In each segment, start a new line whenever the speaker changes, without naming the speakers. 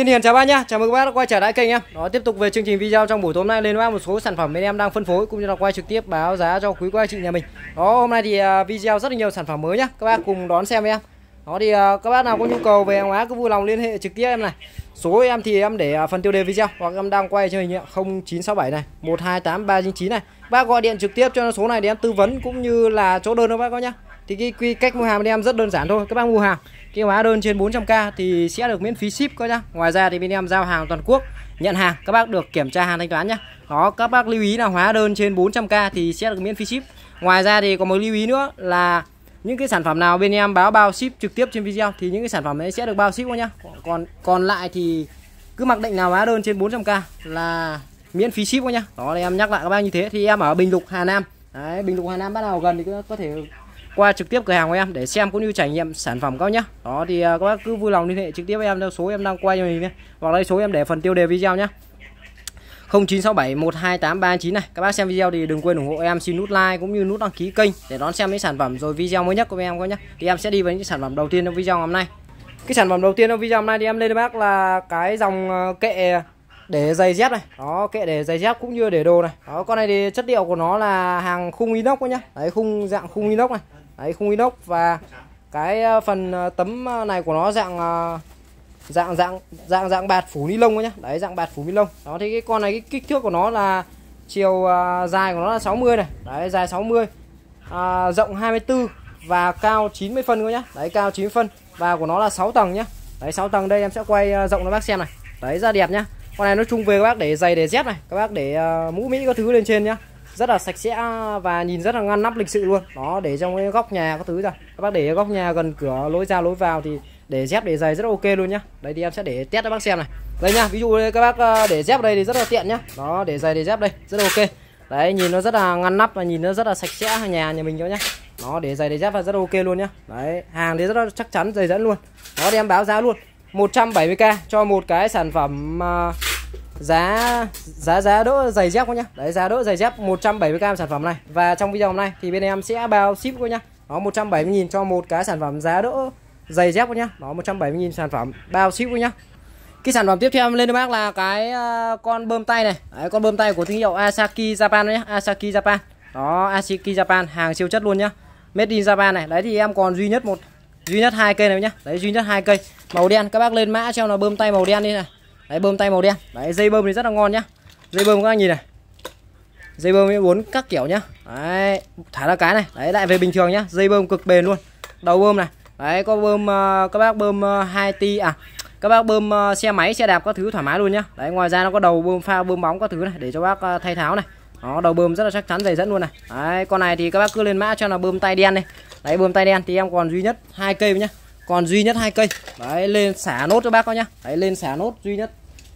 Xin hiền chào bác nhá, chào mừng các bác đã quay trở lại kênh em. Đó tiếp tục về chương trình video trong buổi tối nay lên bác một số sản phẩm bên em đang phân phối cũng như là quay trực tiếp báo giá cho quý cô anh chị nhà mình. Đó hôm nay thì à, video rất là nhiều sản phẩm mới nhá, các bác cùng đón xem với em. Đó thì à, các bác nào có nhu cầu về hàng hóa cứ vui lòng liên hệ trực tiếp em này. Số em thì em để à, phần tiêu đề video hoặc em đang quay cho hình 0967 này, 128399 này. Bác gọi điện trực tiếp cho số này để em tư vấn cũng như là chỗ đơn các bác có nhá. Thì cái quy cách mua hàng bên em rất đơn giản thôi, các bác mua hàng cái hóa đơn trên 400k thì sẽ được miễn phí ship các nhá ngoài ra thì bên em giao hàng toàn quốc nhận hàng các bác được kiểm tra hàng thanh toán nhá đó các bác lưu ý là hóa đơn trên 400k thì sẽ được miễn phí ship ngoài ra thì có một lưu ý nữa là những cái sản phẩm nào bên em báo bao ship trực tiếp trên video thì những cái sản phẩm ấy sẽ được bao ship nhá còn còn lại thì cứ mặc định nào hóa đơn trên 400k là miễn phí ship nhá đó là em nhắc lại các bác như thế thì em ở Bình Lục Hà Nam Đấy, Bình Lục Hà Nam bắt nào gần thì có thể qua trực tiếp cửa hàng của em để xem cũng như trải nghiệm sản phẩm các bác nhé đó thì à, các bác cứ vui lòng liên hệ trực tiếp với em theo số em đang quay cho mình nhé hoặc đây số em để phần tiêu đề video nhé 0967 128339 này các bác xem video thì đừng quên ủng hộ em xin nút like cũng như nút đăng ký kênh để đón xem những sản phẩm rồi video mới nhất của em các nhé thì em sẽ đi với những sản phẩm đầu tiên trong video hôm nay cái sản phẩm đầu tiên trong video hôm nay thì em lên bác là cái dòng ờ, kệ để giày dép này đó kệ để giày dép cũng như để đồ này đó con này thì chất liệu của nó là hàng khung inox nhá đấy khung dạng khung inox này Đấy, khung inox và cái ờ, phần ờ, tấm ờ, này của nó dạng dạng dạng dạng dạng bạt phủ ni lông nhá. Đấy dạng bạt phủ ni lông. Đó thì cái con này cái kích thước của nó là chiều dài của nó là 60 này. Đấy dài 60. À, rộng 24 và cao 90 phân thôi nhá. Đấy cao 90 phân và của nó là 6 tầng nhá. Đấy 6 tầng đây em sẽ quay rộng cho bác xem này. Đấy ra đẹp nhá. Con này nó chung về các bác để giày để dép này, các bác để mũ mỹ các thứ lên trên nhá rất là sạch sẽ và nhìn rất là ngăn nắp lịch sự luôn đó để trong cái góc nhà các thứ rồi. các bác để góc nhà gần cửa lối ra lối vào thì để dép để giày rất là ok luôn nhá đây thì em sẽ để test cho bác xem này đây nhá ví dụ đây, các bác ờ, để dép đây thì rất là tiện nhá đó để giày để dép đây rất là ok đấy nhìn nó rất là ngăn nắp và nhìn nó rất là sạch sẽ nhà nhà mình đó nhá nó để giày để dép là rất là ok luôn nhá đấy hàng thì rất là chắc chắn dày dẫn luôn nó đem báo giá luôn 170k cho một cái sản phẩm uh, giá giá giá đỗ giày dép các nhá. Đấy giá đỗ giày dép 170k sản phẩm này. Và trong video hôm nay thì bên em sẽ bao ship các nhá. Nó 170 000 cho một cái sản phẩm giá đỗ giày dép các nhá. Nó 170 000 sản phẩm bao ship các nhá. Cái sản phẩm tiếp theo lên cho bác là cái ờ, con bơm tay này. Đấy, con bơm tay của thương hiệu Asaki Japan nhá, Asaki Japan. Đó, Asaki Japan hàng siêu chất luôn nhá. Made in Japan này. Đấy thì em còn duy nhất một duy nhất hai cây này nhá. Đấy duy nhất hai cây. Màu đen các bác lên mã cho nó bơm tay màu đen đi này đấy bơm tay màu đen đấy dây bơm thì rất là ngon nhá dây bơm các anh nhìn này dây bơm bốn các kiểu nhá đấy thả ra cái này đấy lại về bình thường nhá dây bơm cực bền luôn đầu bơm này đấy có bơm ờ, các bác bơm ờ, hai ti à các bác bơm ờ, xe máy xe đạp các thứ thoải mái luôn nhá đấy ngoài ra nó có đầu bơm pha bơm bóng các thứ này để cho bác thay tháo này đó đầu bơm rất là chắc chắn dày dẫn luôn này đấy con này thì các bác cứ lên mã cho là bơm tay đen này đấy bơm tay đen thì em còn duy nhất hai cây nhá còn duy nhất hai cây đấy lên xả nốt cho bác coi nhá đấy lên xả nốt duy nhất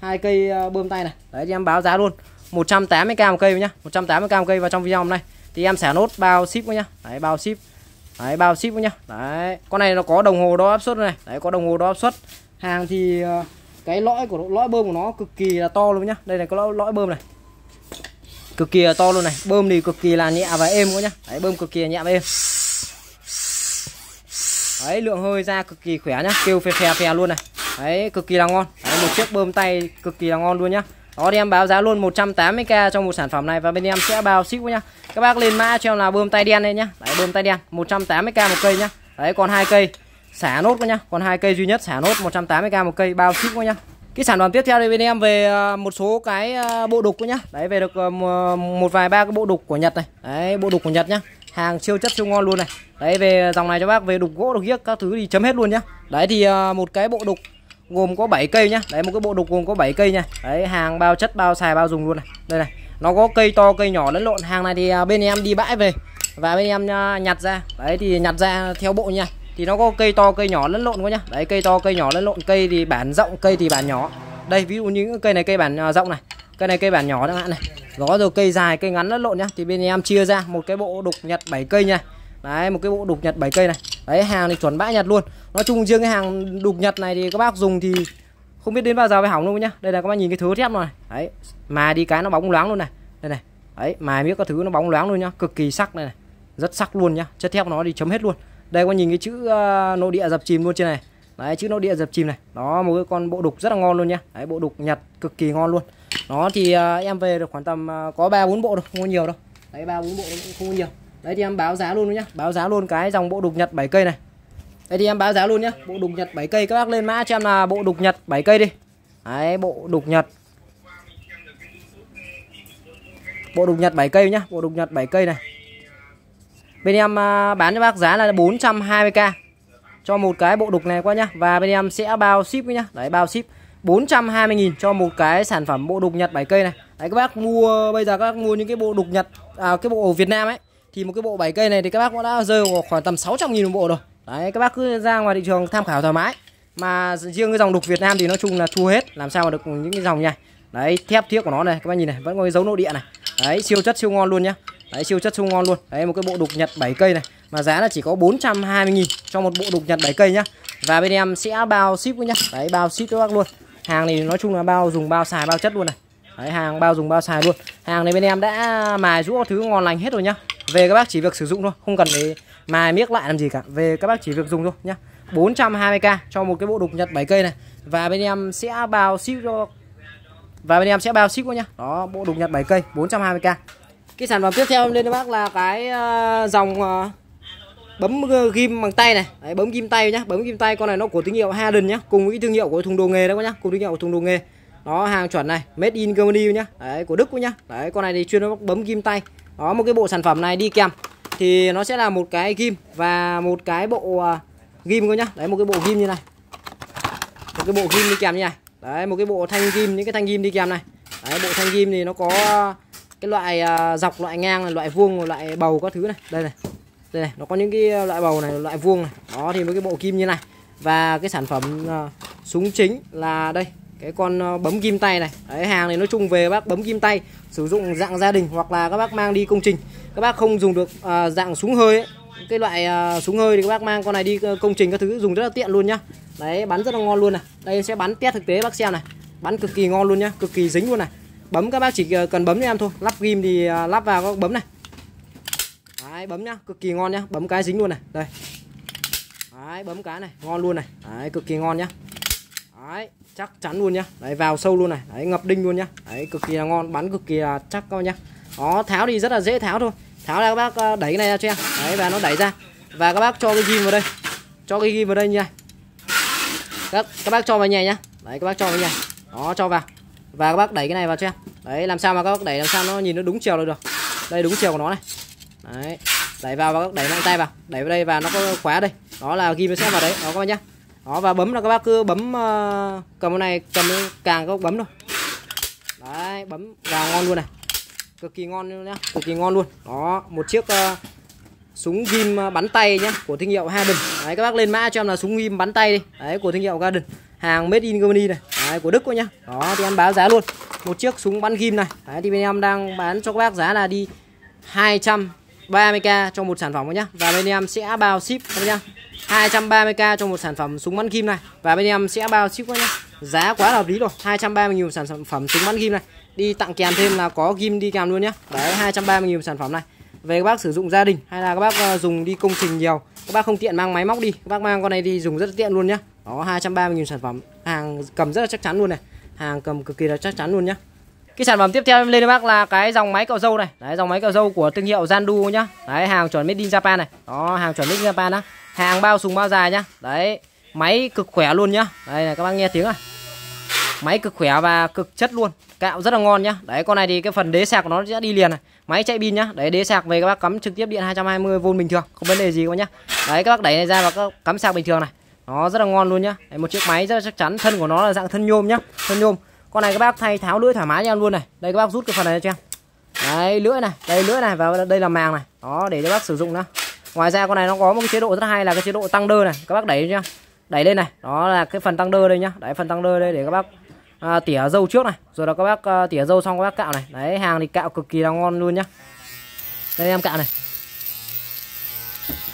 hai cây ờ, bơm tay này đấy em báo giá luôn 180k một cây nhá 180k một cây vào trong video hôm nay thì em sẽ nốt bao ship nhá đấy bao ship đấy bao ship nhá đấy con này nó có đồng hồ đo áp suất này đấy có đồng hồ đo áp suất hàng thì ờ, cái lõi của lõi bơm của nó cực kỳ là to luôn nhá đây này có lõi, lõi bơm này cực kỳ là to luôn này bơm thì cực kỳ là nhẹ và êm quá nhá đấy bơm cực kỳ là nhẹ và êm đấy lượng hơi ra cực kỳ khỏe nhá kêu phè phè phè luôn này đấy cực kỳ là ngon đấy, một chiếc bơm tay cực kỳ là ngon luôn nhá đó thì em báo giá luôn 180k trong một sản phẩm này và bên em sẽ bao ship nhá. Các bác lên mã cho em là bơm tay đen đây nhá. Đấy bơm tay đen 180k một cây nhá. Đấy còn hai cây xả nốt quá nhá. Còn hai cây duy nhất xả nốt 180k một cây bao ship quá nhá. Cái sản phẩm tiếp theo đây bên em về à, một số cái à, bộ đục quá nhá. Đấy về được à, một vài ba cái bộ đục của Nhật này. Đấy bộ đục của Nhật nhá. Hàng siêu chất siêu ngon luôn này. Đấy về dòng này cho bác về đục gỗ đục giếc các thứ thì chấm hết luôn nhá. Đấy thì một cái bộ đục gồm có 7 cây nhá đấy một cái bộ đục gồm có 7 cây nha đấy hàng bao chất bao xài bao dùng luôn này đây này nó có cây to cây nhỏ lẫn lộn hàng này thì à, bên em đi bãi về và bên em à, nhặt ra đấy thì nhặt ra theo bộ nha thì nó có cây to cây nhỏ lẫn lộn quá nhá đấy cây to cây nhỏ lẫn lộn cây thì bản rộng cây thì bản nhỏ đây ví dụ như cây này cây bản à, rộng này cây này cây bản nhỏ các bạn này đó rồi cây dài cây ngắn lẫn lộn nhá thì bên em chia ra một cái bộ đục nhặt 7 cây nha đấy một cái bộ đục nhặt 7 cây này đấy hàng thì chuẩn bã nhật luôn nói chung riêng cái hàng đục nhật này thì các bác dùng thì không biết đến bao giờ mới hỏng luôn nhá đây là các bác nhìn cái thứ thép này đấy mà đi cái nó bóng loáng luôn này đây này đấy mài miếc các thứ nó bóng loáng luôn nhá cực kỳ sắc này, này. rất sắc luôn nhá chất thép nó đi chấm hết luôn đây các bác nhìn cái chữ uh, nội địa dập chìm luôn trên này đấy chữ nội địa dập chìm này đó một cái con bộ đục rất là ngon luôn nhá đấy bộ đục nhật cực kỳ ngon luôn nó thì uh, em về được khoảng tầm uh, có ba bốn bộ đâu không có nhiều đâu đấy ba bốn bộ cũng không có nhiều đây thì em báo giá luôn nhá Báo giá luôn cái dòng bộ đục nhật 7 cây này Đây thì em báo giá luôn nhá Bộ đục nhật 7 cây các bác lên mã cho em là bộ đục nhật 7 cây đi Đấy bộ đục nhật Bộ đục nhật 7 cây nhá Bộ đục nhật 7 cây này Bên em à, bán cho bác giá là 420k Cho một cái bộ đục này quá nhá Và bên em sẽ bao ship nhá Đấy bao ship 420.000 cho một cái sản phẩm bộ đục nhật 7 cây này Đấy các bác mua bây giờ các bác mua những cái bộ đục nhật à, cái bộ Việt Nam ấy thì một cái bộ 7 cây này thì các bác cũng đã rơi vào khoảng tầm 600 nghìn một bộ rồi đấy các bác cứ ra ngoài thị trường tham khảo thoải mái mà riêng cái dòng đục Việt Nam thì nói chung là thua hết làm sao mà được những cái dòng này đấy thép thiếc của nó này các bác nhìn này vẫn có cái dấu nội địa này đấy siêu chất siêu ngon luôn nhá đấy siêu chất siêu ngon luôn đấy một cái bộ đục Nhật 7 cây này mà giá là chỉ có 420 nghìn cho một bộ đục Nhật 7 cây nhá và bên em sẽ bao ship nhá đấy bao ship cho các bác luôn hàng thì nói chung là bao dùng bao xài bao chất luôn này Đấy, hàng bao dùng bao xài luôn hàng này bên em đã mài rũa thứ ngon lành hết rồi nhá về các bác chỉ việc sử dụng thôi không cần phải mài miếc lại làm gì cả về các bác chỉ việc dùng thôi nhá 420k cho một cái bộ đục nhật 7 cây này và bên em sẽ bao ship cho và bên em sẽ bao ship luôn nhá đó bộ đục nhật 7 cây 420k cái sản phẩm tiếp theo lên cho bác là cái ờ, dòng ờ, bấm ờ, ghim bằng tay này Đấy, bấm ghim tay nhá bấm ghim tay con này nó của thương hiệu Harden nhá cùng với thương hiệu của thùng đồ nghề đó nhá cùng thương hiệu của thùng đồ nghề đó hàng chuẩn này made in Germany nhá đấy của Đức cũng nhá đấy con này thì chuyên bấm kim tay đó một cái bộ sản phẩm này đi kèm thì nó sẽ là một cái kim và một cái bộ uh, ghim nhá đấy một cái bộ kim như này một cái bộ kim đi kèm như này đấy một cái bộ thanh kim những cái thanh kim đi kèm này đấy bộ thanh kim thì nó có cái loại uh, dọc loại ngang loại vuông loại bầu các thứ này đây này đây này nó có những cái loại bầu này loại vuông này đó thì một cái bộ kim như này và cái sản phẩm uh, súng chính là đây cái con ờ, bấm ghim tay này Đấy, hàng này nói chung về bác bấm ghim tay sử dụng dạng gia đình hoặc là các bác mang đi công trình các bác không dùng được à, dạng súng hơi ấy. cái loại à, súng hơi thì các bác mang con này đi công trình các thứ dùng rất là tiện luôn nhá đấy bắn rất là ngon luôn này đây sẽ bắn test thực tế bác xem này bắn cực kỳ ngon luôn nhá cực kỳ dính luôn này bấm các bác chỉ cần bấm cho em thôi lắp ghim thì lắp vào các bấm này đấy bấm nhá cực kỳ ngon nhá bấm cái dính luôn này đây đấy bấm cái này ngon luôn này đấy cực kỳ ngon nhá đấy chắc chắn luôn nhá đấy vào sâu luôn này đấy ngập đinh luôn nhá đấy cực kỳ là ngon bắn cực kỳ là chắc các bác nhá nó tháo thì rất là dễ tháo thôi tháo ra các bác ờ, đẩy cái này ra cho em đấy và nó đẩy ra và các bác cho cái ghim vào đây cho cái ghim vào đây như này các, các bác cho vào nhẹ nhá đấy các bác cho vào nhẹ nó cho vào và các bác đẩy cái này vào cho em đấy làm sao mà các bác đẩy làm sao nó nhìn nó đúng chiều là được đây đúng chiều của nó này đấy đẩy vào và các bác đẩy mạnh tay vào đẩy vào đây và nó có khóa đây đó là ghim nó sẽ vào đấy đó các bác nhá đó và bấm là các bác cứ bấm uh, cầm cái này cầm cái càng các bấm thôi đấy bấm vào ngon luôn này cực kỳ ngon luôn nhá cực kỳ ngon luôn đó một chiếc uh, súng ghim ờ, bắn tay nhá của thương hiệu Harden đấy các bác lên mã cho em là súng ghim bắn tay đi đấy của thương hiệu Garden hàng made in Germany này đấy, của Đức quá nhá đó thì em báo giá luôn một chiếc súng bắn ghim này đấy, thì bên em đang bán cho các bác giá là đi 230k cho một sản phẩm nhá và bên em sẽ bao ship nhá 230k cho một sản phẩm súng bắn kim này và bên em sẽ bao ship các nhé giá quá là hợp lý rồi 230.000 sản phẩm, súng bắn kim này đi tặng kèm thêm là có kim đi kèm luôn nhé đấy 230.000 sản phẩm này về các bác sử dụng gia đình hay là các bác ờ, dùng đi công trình nhiều các bác không tiện mang máy móc đi các bác mang con này đi dùng rất tiện luôn nhé đó 230.000 sản phẩm hàng cầm rất là chắc chắn luôn này hàng cầm cực kỳ là chắc chắn luôn nhá cái sản phẩm tiếp theo em lên bác là cái dòng máy cạo râu này đấy dòng máy cạo râu của thương hiệu Zandu nhá đấy hàng chuẩn made in Japan này đó hàng chuẩn made in Japan á hàng bao súng bao dài nhá đấy máy cực khỏe luôn nhá đây này các bác nghe tiếng à máy cực khỏe và cực chất luôn cạo rất là ngon nhá đấy con này thì cái phần đế sạc của nó sẽ đi liền này máy chạy pin nhá đấy đế sạc về các bác cắm trực tiếp điện 220V bình thường không vấn đề gì các nhá đấy các bác đẩy này ra và các cắm sạc bình thường này nó rất là ngon luôn nhá đấy, một chiếc máy rất là chắc chắn thân của nó là dạng thân nhôm nhá thân nhôm con này các bác thay tháo lưỡi thoải mái cho em luôn này đây các bác rút cái phần này cho em đấy lưỡi này đây lưỡi này và đây là màng này đó để cho bác sử dụng đó ngoài ra con này nó có một cái chế độ rất hay là cái chế độ tăng đơ này các bác đẩy nhá đẩy lên này đó là cái phần tăng đơ đây nhá đấy phần tăng đơ đây để các bác à, tỉa dâu trước này rồi là các bác à, tỉa dâu xong các bác cạo này đấy hàng thì cạo cực kỳ là ngon luôn nhá đây em cạo này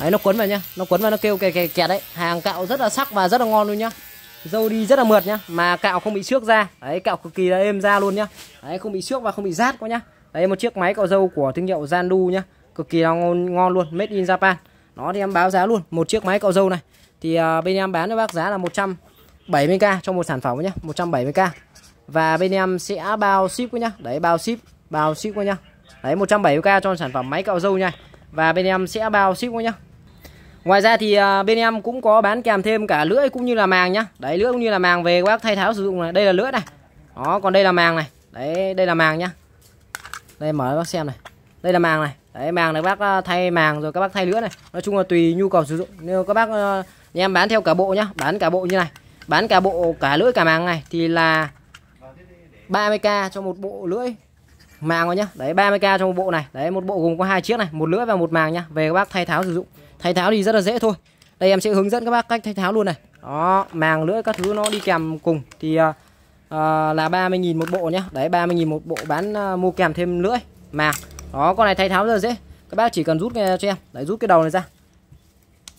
đấy nó quấn vào nhá nó quấn vào nó kêu kẹt kẹt kẹt đấy hàng cạo rất là sắc và rất là ngon luôn nhá dâu đi rất là mượt nhá mà cạo không bị xước ra đấy cạo cực kỳ là êm da luôn nhá đấy không bị xước và không bị rát quá nhá đấy một chiếc máy cạo dâu của thương hiệu Zandu nhá cực kỳ là ngon ngon luôn made in Japan nó thì em báo giá luôn một chiếc máy cạo dâu này thì uh, bên em bán cho bác giá là 170k cho một sản phẩm nhá 170k và bên em sẽ bao ship nhá đấy bao ship bao ship nhá đấy 170k cho sản phẩm máy cạo dâu nha và bên em sẽ bao ship nhá Ngoài ra thì à, bên em cũng có bán kèm thêm cả lưỡi cũng như là màng nhá. Đấy lưỡi cũng như là màng về các bác thay tháo sử dụng này. Đây là lưỡi này. Đó, còn đây là màng này. Đấy, đây là màng nhá. Đây mở bác xem này. Đây là màng này. Đấy màng này các bác à, thay màng rồi các bác thay lưỡi này. Nói chung là tùy nhu cầu sử dụng. Nếu các bác à, nhà em bán theo cả bộ nhá, bán cả bộ như này. Bán cả bộ cả lưỡi cả màng này thì là 30k cho một bộ lưỡi màng rồi nhá. Đấy 30k cho một bộ này. Đấy một bộ gồm có hai chiếc này, một lưỡi và một màng nhá. Về các bác thay tháo sử dụng. Thay tháo thì rất là dễ thôi Đây em sẽ hướng dẫn các bác cách thay tháo luôn này Đó màng lưỡi các thứ nó đi kèm cùng Thì à, à, là 30.000 một bộ nhé Đấy 30.000 một bộ bán à, mua kèm thêm lưỡi màng Đó con này thay tháo rất là dễ Các bác chỉ cần rút nghe cho em Đấy rút cái đầu này ra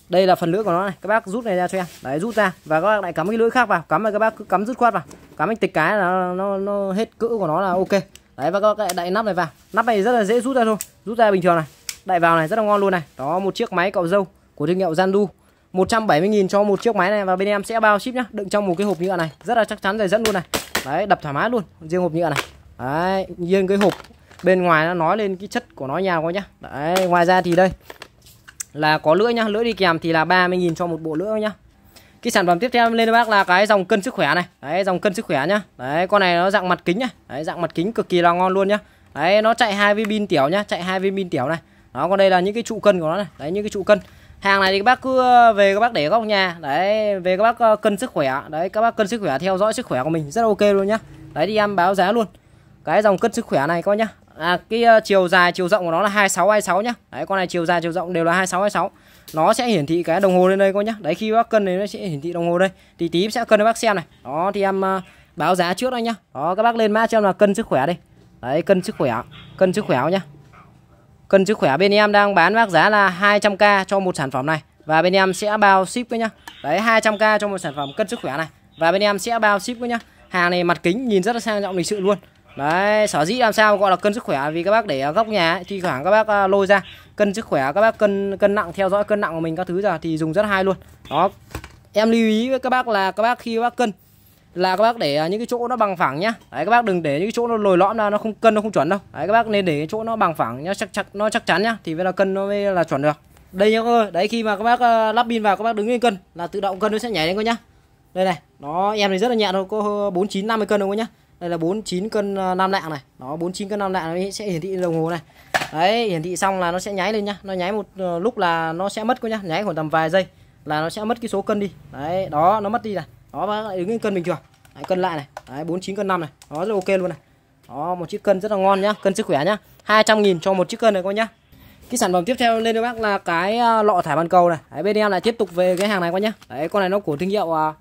đây là phần lưỡi của nó này các bác rút này ra cho em đấy rút ra và các bác lại cắm cái lưỡi khác vào cắm rồi các bác cứ cắm dứt khoát vào cắm anh tịch cái là nó nó hết cỡ của nó là ok đấy và các bác lại đậy nắp này vào nắp này rất là dễ rút ra thôi rút ra bình thường này đại vào này rất là ngon luôn này. Đó một chiếc máy cạo râu của thương hiệu Zandu. 170.000 cho một chiếc máy này và bên em sẽ bao ship nhá, đựng trong một cái hộp nhựa này, rất là chắc chắn dày dẫn luôn này. Đấy, đập thoải mái luôn, riêng hộp nhựa này. Đấy, riêng cái hộp bên ngoài nó nói lên cái chất của nó nhào coi nhá. Đấy, ngoài ra thì đây là có lưỡi nhá, lưỡi đi kèm thì là 30.000 cho một bộ lưỡi nhá. Cái sản phẩm tiếp theo lên bác là cái dòng cân sức khỏe này. Đấy, dòng cân sức khỏe nhá. Đấy, con này nó dạng mặt kính nhá. Đấy, dạng mặt kính cực kỳ là ngon luôn nhá. Đấy, nó chạy hai viên pin tiểu nhá, chạy hai viên pin tiểu này nó còn đây là những cái trụ cân của nó này đấy những cái trụ cân hàng này thì các bác cứ ờ, về các bác để góc nhà đấy về các bác ờ, cân sức khỏe đấy các bác cân sức khỏe theo dõi sức khỏe của mình rất ok luôn nhá đấy thì em báo giá luôn cái dòng cân sức khỏe này các nhá à, cái ờ, chiều dài chiều rộng của nó là 26 26 nhá đấy con này chiều dài chiều rộng đều là 26 26 nó sẽ hiển thị cái đồng hồ lên đây các nhá đấy khi bác cân thì nó sẽ hiển thị đồng hồ đây thì tí sẽ cân cho bác xem này đó thì em báo giá trước đây nhá đó các bác lên mã cho em là cân sức khỏe đi đấy cân sức khỏe cân sức khỏe nhá Cân sức khỏe bên em đang bán bác giá là 200k cho một sản phẩm này và bên em sẽ bao ship với nhá. Đấy 200k cho một sản phẩm cân sức khỏe này và bên em sẽ bao ship với nhá. Hàng này mặt kính nhìn rất là sang trọng lịch sự luôn. Đấy, sở dĩ làm sao gọi là cân sức khỏe vì các bác để góc nhà ấy, thi thoảng các bác à, lôi ra cân sức khỏe các bác cân cân nặng theo dõi cân nặng của mình các thứ ra thì dùng rất hay luôn. Đó. Em lưu ý với các bác là các bác khi các bác cân là các bác để à, những cái chỗ nó bằng phẳng nhá đấy các bác đừng để những cái chỗ nó lồi lõm ra nó không cân nó không chuẩn đâu đấy các bác nên để cái chỗ nó bằng phẳng nhá chắc chắc nó chắc chắn nhá thì mới là cân nó mới là chuẩn được đây nhá các ơi đấy khi mà các bác ờ, lắp pin vào các bác đứng lên cân là tự động cân nó sẽ nhảy lên các nhá đây này nó em thì rất là nhẹ thôi có bốn chín năm mươi cân đúng không nhá đây là 49 cân ờ, nam lạng này nó 49 cân nam lạng nó sẽ hiển thị đồng hồ này đấy hiển thị xong là nó sẽ nháy lên nhá nó nháy một ờ, lúc là nó sẽ mất cô nhá nháy khoảng tầm vài giây là nó sẽ mất cái số cân đi đấy đó nó mất đi này nó đứng cân bình thường đấy, cân lại này đấy, 49 cân 5 này nó rất ok luôn này đó một chiếc cân rất là ngon nhá cân sức khỏe nhá 200.000 cho một chiếc cân này các nhá cái sản phẩm tiếp theo lên đây bác là cái à, lọ thải bàn cầu này đấy, bên em lại tiếp tục về cái hàng này các nhá đấy con này nó của thương hiệu uh, à,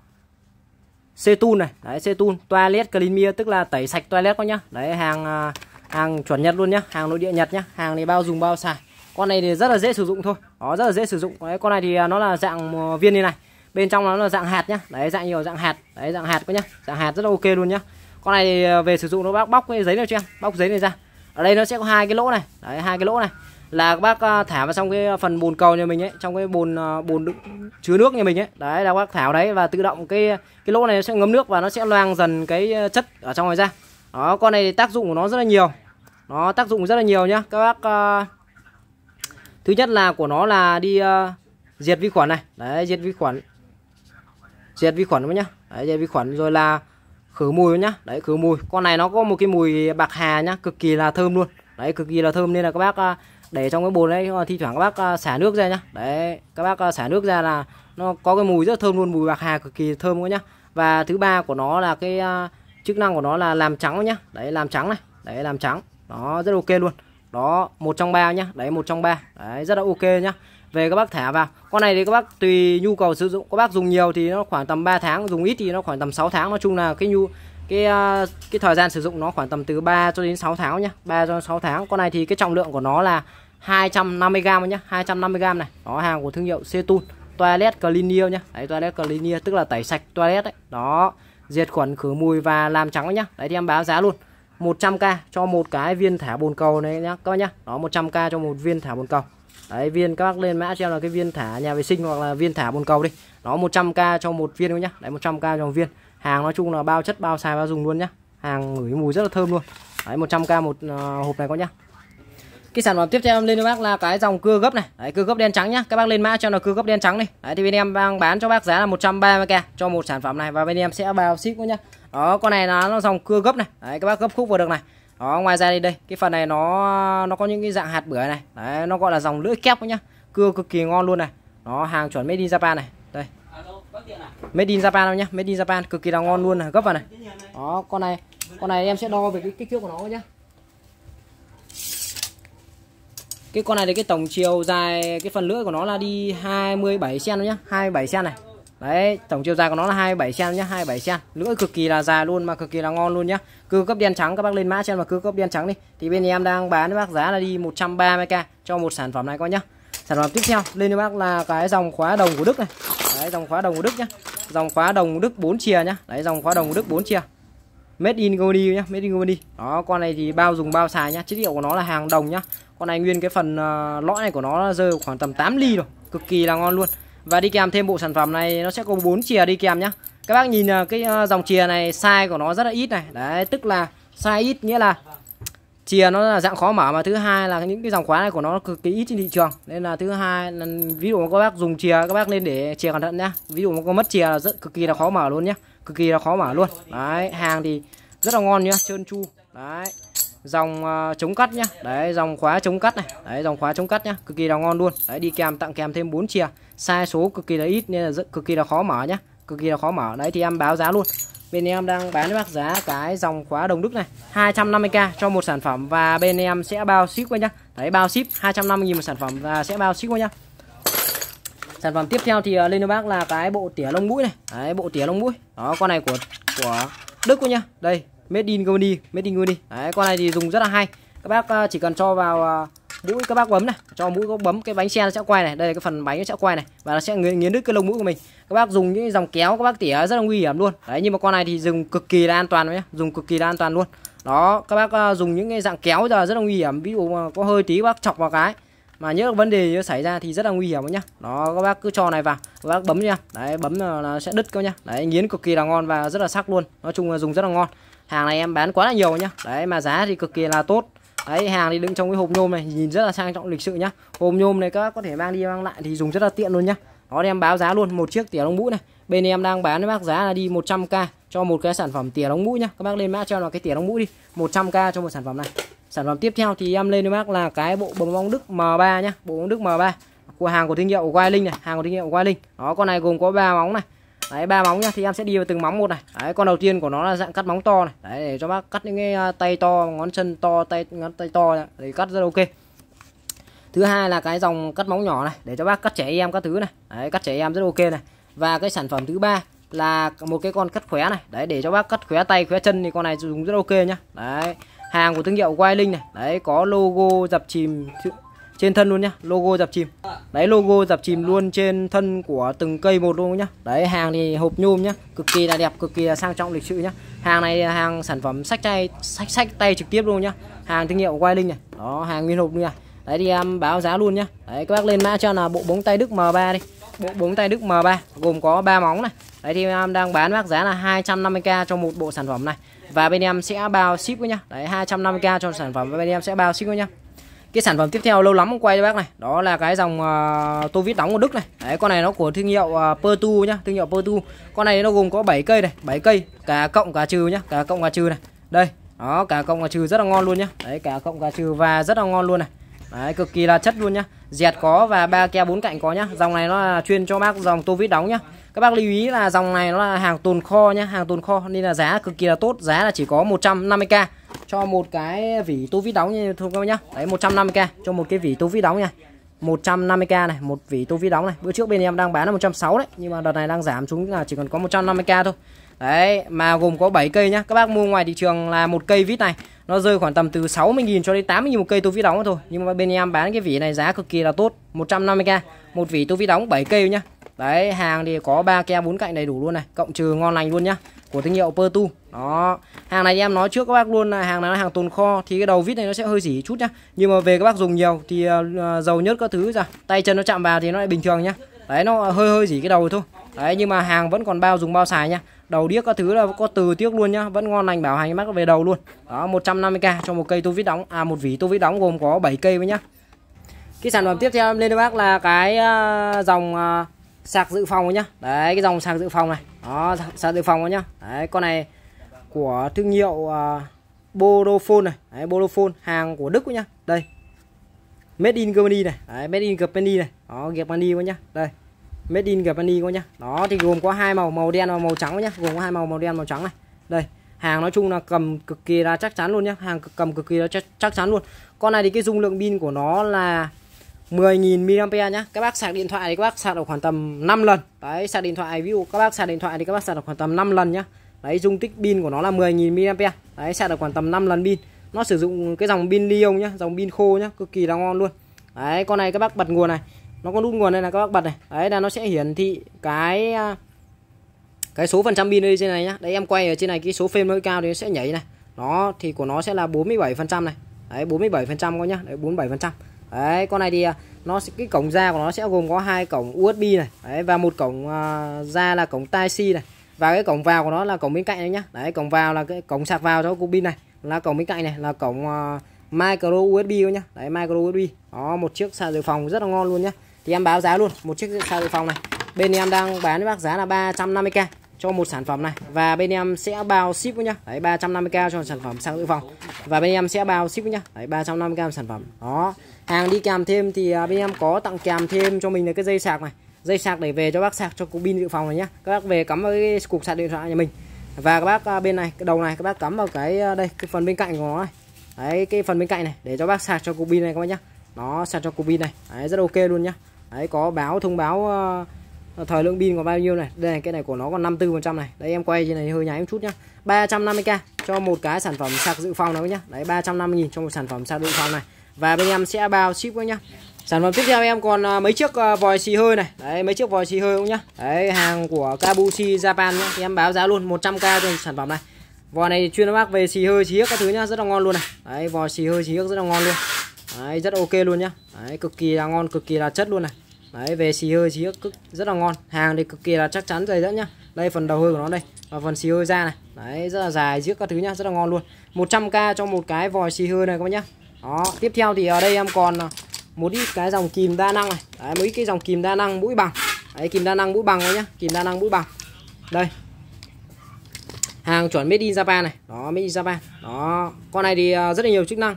Cetun này đấy Cetun toilet cleaner tức là tẩy sạch toilet các nhá đấy hàng uh, hàng chuẩn Nhật luôn nhá hàng nội địa Nhật nhá hàng này bao dùng bao xài con này thì rất là dễ sử dụng thôi nó rất là dễ sử dụng đấy, con này thì nó là dạng viên như này bên trong nó là dạng hạt nhá đấy dạng nhiều dạng hạt đấy dạng hạt có nhá dạng hạt rất là ok luôn nhá con này ờ, về sử dụng nó bác bóc cái giấy này cho em bóc giấy này ra ở đây nó sẽ có hai cái lỗ này đấy hai cái lỗ này là bác ờ, thả vào trong cái phần bồn cầu nhà mình ấy trong cái bồn ờ, bồn đựng, chứa nước nhà mình ấy đấy là bác thảo đấy và tự động cái cái lỗ này nó sẽ ngấm nước và nó sẽ loang dần cái chất ở trong này ra đó con này tác dụng của nó rất là nhiều nó tác dụng rất là nhiều nhá các bác uh, thứ nhất là của nó là đi uh, diệt vi khuẩn này đấy diệt vi khuẩn diệt vi khuẩn nhá đấy, diệt vi khuẩn rồi là khử mùi nhá đấy khử mùi con này nó có một cái mùi bạc hà nhá cực kỳ là thơm luôn đấy cực kỳ là thơm nên là các bác à, để trong cái bồn đấy thi thoảng các bác à, xả nước ra nhá đấy các bác à, xả nước ra là nó có cái mùi rất thơm luôn mùi bạc hà cực kỳ thơm quá nhá và thứ ba của nó là cái chức năng của nó là làm trắng nhá đấy làm trắng này đấy làm trắng nó rất ok luôn đó một trong ba nhá đấy một trong ba đấy rất là ok nhá về các bác thả vào con này thì các bác tùy nhu cầu sử dụng các bác dùng nhiều thì nó khoảng tầm 3 tháng dùng ít thì nó khoảng tầm 6 tháng nói chung là cái nhu cái à, cái thời gian sử dụng nó khoảng tầm từ 3 cho đến 6 tháng nhá 3 cho 6 tháng con này thì cái trọng lượng của nó là 250g nhá 250g này đó hàng của thương hiệu Cetun toilet cleaner nhá đấy toilet cleaner tức là tẩy sạch toilet đấy đó diệt khuẩn khử mùi và làm trắng nhá đấy thì em báo giá luôn 100k cho một cái viên thả bồn cầu này nhá các bác nhá đó 100k cho một viên thả bồn cầu đấy viên các bác lên mã cho em là cái viên thả nhà vệ sinh hoặc là viên thả bồn cầu đi nó 100k cho một viên thôi nhá đấy 100k cho một viên hàng nói chung là bao chất bao xài bao dùng luôn nhá hàng ngửi mùi rất là thơm luôn đấy 100k một uh, hộp này có nhá cái sản phẩm tiếp theo em lên cho bác là cái dòng cưa gấp này đấy, cưa gấp đen trắng nhá các bác lên mã cho nó cưa gấp đen trắng đi đấy thì bên em đang bán cho bác giá là 130k cho một sản phẩm này và bên em sẽ bao ship luôn nhá đó con này là nó dòng cưa gấp này đấy các bác gấp khúc vào được này đó ngoài ra đi đây cái phần này nó nó có những cái dạng hạt bưởi này đấy nó gọi là dòng lưỡi kép nhá cưa cực kỳ ngon luôn này nó hàng chuẩn made in japan này đây made in japan đâu nhá made in japan cực kỳ là ngon luôn này gấp vào này đó con này con này em sẽ đo về cái kích thước của nó nhá cái con này thì cái tổng chiều dài cái phần lưỡi của nó là đi 27 cm nhá 27 cm này đấy tổng chiều dài của nó là 27 cm nhá 27 cm lưỡi cực kỳ là dài luôn mà cực kỳ là ngon luôn nhá cứ cấp đen trắng các bác lên mã cho em cứ cấp đen trắng đi thì bên em đang bán với bác giá là đi 130k cho một sản phẩm này coi nhá sản phẩm tiếp theo lên với bác là cái dòng khóa đồng của Đức này đấy dòng khóa đồng của Đức nhá dòng khóa đồng Đức 4 chìa nhá đấy dòng khóa đồng của Đức 4 chìa Made in Goni nhá, Made in Goni. Đó, con này thì bao dùng bao xài nhá, chất liệu của nó là hàng đồng nhá. Con này nguyên cái phần uh, lõi này của nó rơi khoảng tầm 8 ly rồi, cực kỳ là ngon luôn. Và đi kèm thêm bộ sản phẩm này nó sẽ có 4 chìa đi kèm nhá. Các bác nhìn ờ, cái ờ, dòng chìa này size của nó rất là ít này. Đấy, tức là size ít nghĩa là chìa nó là dạng khó mở mà thứ hai là những cái dòng khóa này của nó cực kỳ ít trên thị trường nên là thứ hai là ví dụ các bác dùng chìa các bác nên để chìa cẩn thận nhá ví dụ mà có mất chìa là rất cực kỳ là khó mở luôn nhá cực kỳ là khó mở luôn đấy hàng thì rất là ngon nhá trơn chu đấy dòng uh, chống cắt nhá đấy dòng khóa chống cắt này đấy dòng khóa chống cắt nhá cực kỳ là ngon luôn đấy đi kèm tặng kèm thêm 4 chìa sai số cực kỳ là ít nên là rất cực kỳ là khó mở nhá cực kỳ là khó mở đấy thì em báo giá luôn bên em đang bán cho bác giá cái dòng khóa đồng đức này 250k cho một sản phẩm và bên em sẽ bao ship qua nhá đấy bao ship 250.000 một sản phẩm và sẽ bao ship qua nhá sản phẩm tiếp theo thì lên cho bác là cái bộ tỉa lông mũi này đấy bộ tỉa lông mũi đó con này của của đức cô nhá đây made in germany made in germany đấy con này thì dùng rất là hay các bác ờ, chỉ cần cho vào ờ, mũi các bác bấm này cho mũi các bấm cái bánh xe nó sẽ quay này đây là cái phần bánh nó sẽ quay này và nó sẽ nghiến, nghiến đứt cái lông mũi của mình các bác dùng những dòng kéo các bác tỉa rất là nguy hiểm luôn đấy nhưng mà con này thì dùng cực kỳ là an toàn nhé dùng cực kỳ là an toàn luôn đó các bác ờ, dùng những cái dạng kéo giờ rất là nguy hiểm ví dụ mà có hơi tí các bác chọc vào cái mà nhớ vấn đề xảy ra thì rất là nguy hiểm nhá đó các bác cứ cho này vào các bác bấm nha đấy bấm là sẽ đứt các nhá đấy nghiến cực kỳ là ngon và rất là sắc luôn nói chung là dùng rất là ngon hàng này em bán quá là nhiều nhá đấy mà giá thì cực kỳ là tốt Đấy hàng thì đựng trong cái hộp nhôm này Nhìn rất là sang trọng lịch sự nhá Hộp nhôm này các có thể mang đi mang lại thì dùng rất là tiện luôn nhá Nó em báo giá luôn một chiếc tỉa lông mũi này Bên em đang bán với bác giá là đi 100k cho một cái sản phẩm tỉa lông mũi nhá Các bác lên mã cho là cái tỉa lông mũi đi 100k cho một sản phẩm này Sản phẩm tiếp theo thì em lên với bác là cái bộ bông bóng Đức M3 nhá Bộ bóng Đức M3 của hàng của thương hiệu Quai Linh này Hàng của thương hiệu Quai Linh Đó con này gồm có ba bóng này đấy ba móng nhá thì em sẽ đi vào từng móng một này đấy con đầu tiên của nó là dạng cắt móng to này đấy để cho bác cắt những cái à, tay to ngón chân to tay ngón tay to này. thì cắt rất ok thứ hai là cái dòng cắt móng nhỏ này để cho bác cắt trẻ em các thứ này đấy, cắt trẻ em rất ok này và cái sản phẩm thứ ba là một cái con cắt khóe này đấy để cho bác cắt khóe tay khóe chân thì con này dùng rất ok nhá đấy hàng của thương hiệu Wildling này đấy có logo dập chìm trên thân luôn nhá logo dập chìm đấy logo dập chìm luôn trên thân của từng cây một luôn nhá đấy hàng thì hộp nhôm nhá cực kỳ là đẹp cực kỳ là sang trọng lịch sự nhá hàng này là hàng sản phẩm sách tay sách sách tay trực tiếp luôn nhá hàng thương hiệu quay linh này đó hàng nguyên hộp luôn này đấy thì em báo giá luôn nhá đấy các bác lên mã cho là bộ bóng tay đức m 3 đi bộ bóng tay đức m 3 gồm có 3 móng này đấy thì em đang bán bác giá là 250k cho một bộ sản phẩm này và bên em sẽ bao ship với nhá đấy 250k cho sản phẩm và bên em sẽ bao ship với nhá cái sản phẩm tiếp theo lâu lắm không quay cho bác này đó là cái dòng uh, tô vít đóng của đức này đấy con này nó của thương hiệu uh, pertu nhá thương hiệu pertu con này nó gồm có 7 cây này 7 cây cả cộng cả trừ nhá cả cộng cả trừ này đây đó cả cộng cả trừ rất là ngon luôn nhá đấy cả cộng cả trừ và rất là ngon luôn này Đấy, cực kỳ là chất luôn nhá. Dẹt có và ba ke bốn cạnh có nhá. Dòng này nó là chuyên cho bác dòng tô vít đóng nhá. Các bác lưu ý là dòng này nó là hàng tồn kho nhá, hàng tồn kho nên là giá cực kỳ là tốt, giá là chỉ có 150k cho một cái vỉ tu vít đóng như thôi các bác nhá đấy 150k cho một cái vỉ tu vít đóng nha 150k này một vỉ tu vít đóng này bữa trước bên em đang bán là 160 đấy nhưng mà đợt này đang giảm xuống là chỉ còn có 150k thôi đấy mà gồm có 7 cây nhá các bác mua ngoài thị trường là một cây vít này nó rơi khoảng tầm từ 60.000 cho đến 80.000 một cây tu vít đóng thôi nhưng mà bên em bán cái vỉ này giá cực kỳ là tốt 150k một vỉ tu vít đóng 7 cây nhá đấy hàng thì có 3 ke bốn cạnh đầy đủ luôn này cộng trừ ngon lành luôn nhá của thương hiệu Pertu đó hàng này em nói trước các bác luôn là hàng này là hàng tồn kho thì cái đầu vít này nó sẽ hơi dỉ chút nhá nhưng mà về các bác dùng nhiều thì uh, ờ, dầu ờ, nhớt các thứ ra tay chân nó chạm vào thì nó lại bình thường nhá đấy nó hơi hơi dỉ cái đầu thôi đấy nhưng mà hàng vẫn còn bao dùng bao xài nhá đầu điếc các thứ là có từ tiếc luôn nhá vẫn ngon lành bảo hành các bác về đầu luôn đó 150k cho một cây tô vít đóng à một vỉ tô vít đóng gồm có 7 cây với nhá cái sản phẩm tiếp theo em lên cho bác là cái uh, dòng uh, sạc dự phòng nhá đấy cái dòng sạc dự phòng này đó xả tự phòng nhá đấy con này của thương hiệu uh, à, Borophone này đấy, Borophone hàng của Đức nhá đây Made in Germany này đấy, Made in Germany này đó Germany quá nhá đây Made in Germany quá nhá đó thì gồm có hai màu màu đen và màu trắng nhá gồm có hai màu màu đen màu trắng này đây hàng nói chung là cầm cực kỳ là chắc chắn luôn nhá hàng cầm cực kỳ là chắc chắn luôn con này thì cái dung lượng pin của nó là 10.000 mAh nhá. Các bác sạc điện thoại thì các bác sạc được khoảng tầm 5 lần. Đấy, sạc điện thoại ví dụ các bác sạc điện thoại thì các bác sạc được khoảng tầm 5 lần nhá. Đấy, dung tích pin của nó là 10.000 mAh. Đấy, sạc được khoảng tầm 5 lần pin. Nó sử dụng cái dòng pin li-ion nhá, dòng pin khô nhá, cực kỳ là ngon luôn. Đấy, con này các bác bật nguồn này. Nó có nút nguồn đây là các bác bật này. Đấy là nó sẽ hiển thị cái à, cái số phần trăm pin ở trên này nhá. Đấy em quay ở trên này cái số frame nó cao thì nó sẽ nhảy này. Nó thì của nó sẽ là 47% này. Đấy 47% con nhá. Đấy 47% đấy con này thì à, nó sẽ cái cổng ra của nó sẽ gồm có hai cổng USB này đấy, và một cổng uh, ra là cổng Type-C này và cái cổng vào của nó là cổng bên cạnh đấy nhá đấy cổng vào là cái cổng sạc vào cho cục pin này là cổng bên cạnh này là cổng uh, micro USB nhá đấy micro USB đó một chiếc sạc dự phòng rất là ngon luôn nhá thì em báo giá luôn một chiếc sạc dự phòng này bên em đang bán với bác giá là 350k cho một sản phẩm này và bên em sẽ bao ship nhá. Đấy 350k cho sản phẩm sang dự phòng. Và bên em sẽ bao ship nhá. Đấy 350k sản phẩm. Đó. Hàng đi kèm thêm thì à, bên em có tặng kèm thêm cho mình là cái dây sạc này. Dây sạc để về cho bác sạc cho cục pin dự phòng này nhá. Các bác về cắm vào cái cục sạc điện thoại nhà mình. Và các bác à, bên này, cái đầu này các bác cắm vào cái à, đây, cái phần bên cạnh của nó này. Đấy cái phần bên cạnh này để cho bác sạc cho cục pin này các bác nhá. Nó sạc cho cục pin này. Đấy rất ok luôn nhá. Đấy có báo thông báo uh, Ờ, thời lượng pin còn bao nhiêu này đây cái này của nó còn 54% này đấy em quay trên này hơi nháy một chút nhá 350k cho một cái sản phẩm sạc dự phòng đấy nhá đấy 350.000 cho một sản phẩm sạc dự phòng này và bên em sẽ bao ship các nhá sản phẩm tiếp theo em còn à, mấy chiếc à, vòi xì hơi này đấy mấy chiếc vòi xì hơi cũng nhá đấy hàng của Kabushi Japan nhá em báo giá luôn 100k cho sản phẩm này vòi này chuyên bác về xì hơi xì hiếc các thứ nhá rất là ngon luôn này đấy vòi xì hơi xì hiếc rất là ngon luôn đấy rất ok luôn nhá đấy cực kỳ là ngon cực kỳ là chất luôn này đấy về xì hơi xì ức cực rất là ngon hàng thì cực kỳ là chắc chắn dày dẫn nhá đây phần đầu hơi của nó đây và phần xì hơi ra này đấy rất là dài giết các thứ nhá rất là ngon luôn 100k cho một cái vòi xì hơi này các bác nhá đó tiếp theo thì ở đây em còn à, một ít cái dòng kìm đa năng này đấy, một cái dòng kìm đa năng mũi bằng đấy kìm đa năng mũi bằng các nhá kìm đa năng mũi bằng đây hàng chuẩn made in Japan này đó made in Japan đó con này thì à, rất là nhiều chức năng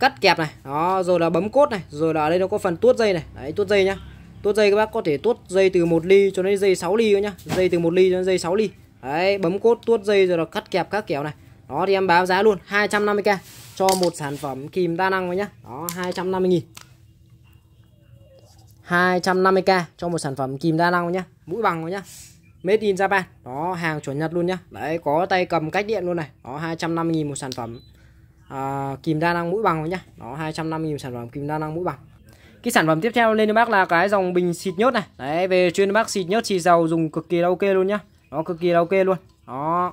cắt kẹp này đó rồi là bấm cốt này rồi là ở đây nó có phần tuốt dây này đấy tuốt dây nhá tốt dây các bác có thể tốt dây từ 1 ly cho đến dây 6 ly nhá. Dây từ 1 ly cho đến dây 6 ly. Đấy, bấm cốt tốt dây rồi là cắt kẹp các kiểu này. Đó thì em báo giá luôn 250k cho một sản phẩm kìm đa năng thôi nhá. Đó 250 000 250k cho một sản phẩm kìm đa năng rồi nhá. Mũi bằng rồi nhá. Made in Japan. Đó hàng chuẩn Nhật luôn nhá. Đấy có tay cầm cách điện luôn này. Đó 250 000 một sản phẩm à, kìm đa năng mũi bằng rồi nhá. Đó 250 000 một sản phẩm kìm đa năng mũi bằng cái sản phẩm tiếp theo lên cho bác là cái dòng bình xịt nhớt này đấy về chuyên bác xịt nhớt xịt dầu dùng cực kỳ là ok luôn nhá nó cực kỳ là ok luôn đó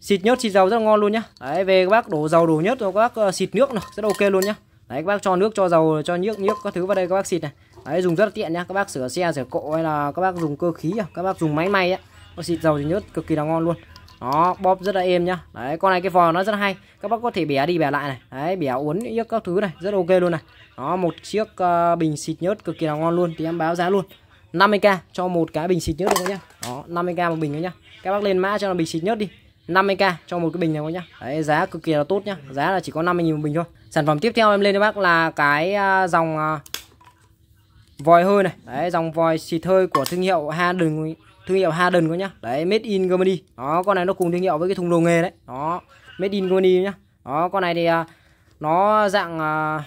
xịt nhớt xịt dầu rất là ngon luôn nhá đấy về các bác đổ dầu đổ nhớt rồi các bác ờ, xịt nước này rất ok luôn nhá đấy các bác cho nước cho dầu cho nhớt nhớt các thứ vào đây các bác xịt này đấy dùng rất là tiện nhá các bác sửa xe sửa cộ hay là các bác dùng cơ khí à, các bác dùng máy may á xịt dầu thì nhớt cực kỳ là ngon luôn nó bóp rất là êm nhá đấy con này cái vò nó rất hay các bác có thể bẻ đi bẻ lại này đấy bẻ uốn yếc các thứ này rất ok luôn này đó một chiếc uh, bình xịt nhớt cực kỳ là ngon luôn thì em báo giá luôn 50k cho một cái bình xịt nhớt luôn nhá đó 50k một bình thôi nhá các bác lên mã cho nó bình xịt nhớt đi 50k cho một cái bình này các nhá đấy giá cực kỳ là tốt nhá giá là chỉ có 50.000 một bình thôi sản phẩm tiếp theo em lên cho bác là cái uh, dòng uh, vòi hơi này đấy dòng vòi xịt hơi của thương hiệu ha Harden thương hiệu Harden có nhá đấy made in Germany đó con này nó cùng thương hiệu với cái thùng đồ nghề đấy đó made in Germany nhá đó con này thì à, nó dạng à,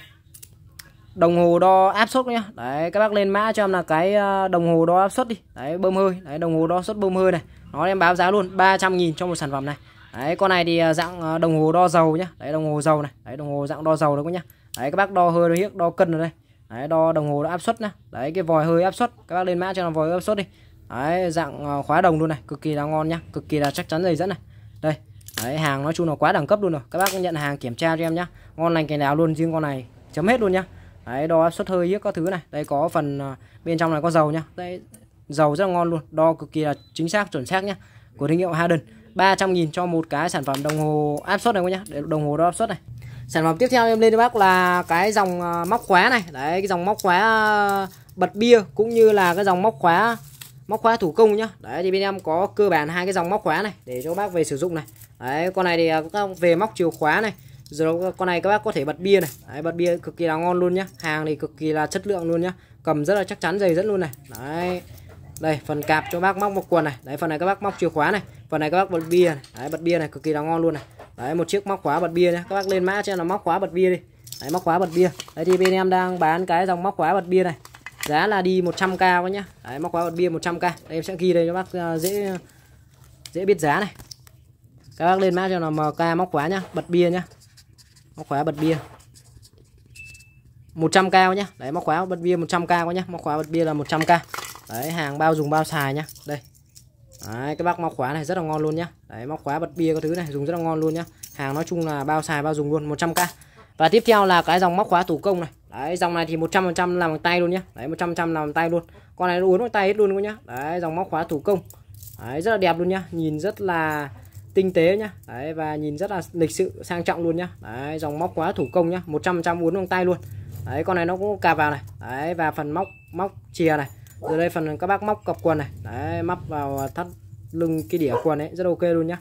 đồng hồ đo áp suất nhá đấy các bác lên mã cho em là cái à, đồng hồ đo áp suất đi đấy bơm hơi đấy đồng hồ đo suất bơm hơi này nó em báo giá luôn 300 000 cho một sản phẩm này đấy con này thì dạng đồng hồ đo dầu nhá đấy đồng hồ dầu này đấy đồng hồ dạng đo dầu đúng có nhá đấy các bác đo hơi đo hiếc đo cân rồi đây đấy đo đồng hồ đo áp suất nhá đấy cái vòi hơi áp suất các bác lên mã cho nó vòi áp suất đi đấy dạng ờ, khóa đồng luôn này cực kỳ là ngon nhá cực kỳ là chắc chắn dày dẫn này đây đấy hàng nói chung là quá đẳng cấp luôn rồi các bác nhận hàng kiểm tra cho em nhá ngon lành cái nào luôn riêng con này chấm hết luôn nhá đấy đo áp suất hơi yếc các thứ này đây có phần ờ, bên trong này có dầu nhá đây dầu rất là ngon luôn đo cực kỳ là chính xác chuẩn xác nhá của thương hiệu Harden 300.000 cho một cái sản phẩm đồng hồ áp suất này các nhá đồng hồ đo áp suất này sản phẩm tiếp theo em lên cho bác là cái dòng ờ, móc khóa này đấy cái dòng móc khóa bật bia cũng như là cái dòng móc khóa móc khóa thủ công nhá đấy thì bên em có cơ bản hai cái dòng móc khóa này để cho bác về sử dụng này đấy con này thì à, các bác về móc chìa khóa này rồi con này các bác có thể bật bia này đấy, bật bia cực kỳ là ngon luôn nhá hàng thì cực kỳ là chất lượng luôn nhá cầm rất là chắc chắn dày dẫn luôn này đấy đây phần cạp cho bác móc một quần này đấy phần này các bác móc chìa khóa này phần này các bác bật bia này. đấy bật bia này cực kỳ là ngon luôn này đấy một chiếc móc khóa bật bia nhé các bác lên mã cho nó móc khóa bật bia đi đấy móc khóa bật bia đấy thì bên em đang bán cái dòng móc khóa bật bia này giá là đi 100k quá nhá đấy, móc khóa bật bia 100k đây, em sẽ ghi đây cho bác ờ, dễ dễ biết giá này các bác lên mã cho là MK móc khóa nhá bật bia nhá móc khóa bật bia 100k nhá đấy móc khóa bật bia 100k các nhá móc khóa bật bia là 100k đấy hàng bao dùng bao xài nhá đây Đấy, cái bác móc khóa này rất là ngon luôn nhá. Đấy, móc khóa bật bia các thứ này dùng rất là ngon luôn nhá. Hàng nói chung là bao xài bao dùng luôn 100k. Và tiếp theo là cái dòng móc khóa thủ công này đấy dòng này thì 100% làm bằng tay luôn nhá đấy 100% làm bằng tay luôn con này nó uốn bằng tay hết luôn các nhá đấy dòng móc khóa thủ công đấy rất là đẹp luôn nhá nhìn rất là tinh tế nhá đấy và nhìn rất là lịch sự sang trọng luôn nhá đấy dòng móc khóa thủ công nhá 100% uốn bằng tay luôn đấy con này nó cũng cà vào này đấy và phần móc móc chìa này rồi đây phần các bác móc cặp quần này đấy móc vào thắt lưng cái đĩa quần ấy rất ok luôn nhá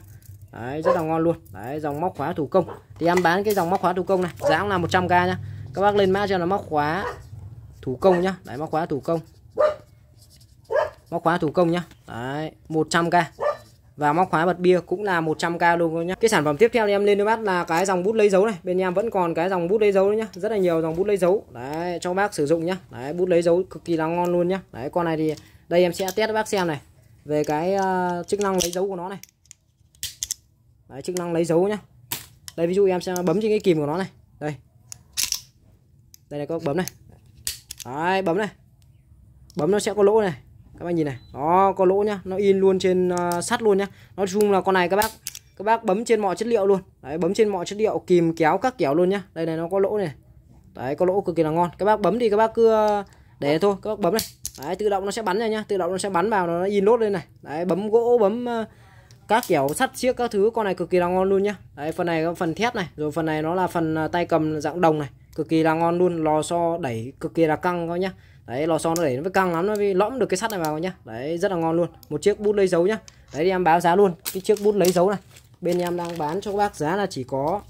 đấy rất là ngon luôn đấy dòng móc khóa thủ công thì em bán cái dòng móc khóa thủ công này giá cũng là 100k nhá các bác lên mã cho nó móc khóa thủ công nhá đấy móc khóa thủ công móc khóa thủ công nhá đấy 100k và móc khóa bật bia cũng là 100k luôn nhá. Cái sản phẩm tiếp theo em lên cho bác là cái dòng bút lấy dấu này. Bên em vẫn còn cái dòng bút lấy dấu nữa nhá. Rất là nhiều dòng bút lấy dấu. Đấy cho bác sử dụng nhá. Đấy bút lấy dấu cực kỳ là ngon luôn nhá. Đấy con này thì đây em sẽ test bác xem này về cái uh, chức năng lấy dấu của nó này. Đấy chức năng lấy dấu nhá. Đây ví dụ em sẽ bấm trên cái kìm của nó này. Đây, đây là các bấm này đấy bấm này bấm nó sẽ có lỗ này các bác nhìn này nó có lỗ nhá nó in luôn trên uh, sắt luôn nhá nói chung là con này các bác các bác bấm trên mọi chất liệu luôn đấy bấm trên mọi chất liệu kìm kéo các kiểu luôn nhá đây này nó có lỗ này đấy có lỗ cực kỳ là ngon các bác bấm thì các bác cứ ờ, để thôi các bác bấm này đấy tự động nó sẽ bắn ra nhá tự động nó sẽ bắn vào nó in nốt lên này đấy bấm gỗ bấm uh, các kiểu sắt xiếc các thứ con này cực kỳ là ngon luôn nhá đấy phần này có phần thép này rồi phần này nó là phần tay cầm dạng đồng này cực kỳ là ngon luôn lò xo đẩy cực kỳ là căng các nhá đấy lò xo nó đẩy nó phải căng lắm nó mới lõm được cái sắt này vào nhá đấy rất là ngon luôn một chiếc bút lấy dấu nhá đấy thì em báo giá luôn cái chiếc bút lấy dấu này bên em đang bán cho các bác giá là chỉ có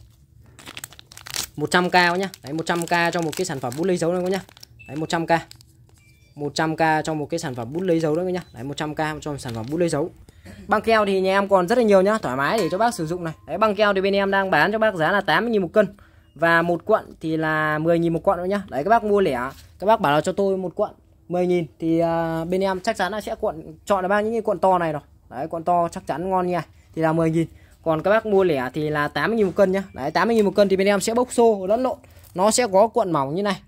100k nhá đấy 100k cho một cái sản phẩm bút lấy dấu này các nhá đấy 100k 100k cho một cái sản phẩm bút lấy dấu đấy các nhá đấy 100k cho một sản phẩm bút lấy dấu băng keo thì nhà em còn rất là nhiều nhá thoải mái để cho bác sử dụng này đấy băng keo thì bên em đang bán cho bác giá là 80.000 một cân và một cuộn thì là 10.000 một cuộn nữa nhá đấy các bác mua lẻ các bác bảo là cho tôi một cuộn 10.000 thì uh, bên em chắc chắn là sẽ cuộn chọn là ba những cái quận to này rồi đấy cuộn to chắc chắn ngon nha thì là 10.000 còn các bác mua lẻ thì là 80.000 một cân nhá đấy 80.000 một cân thì bên em sẽ bốc xô lẫn lộn nó sẽ có cuộn mỏng như này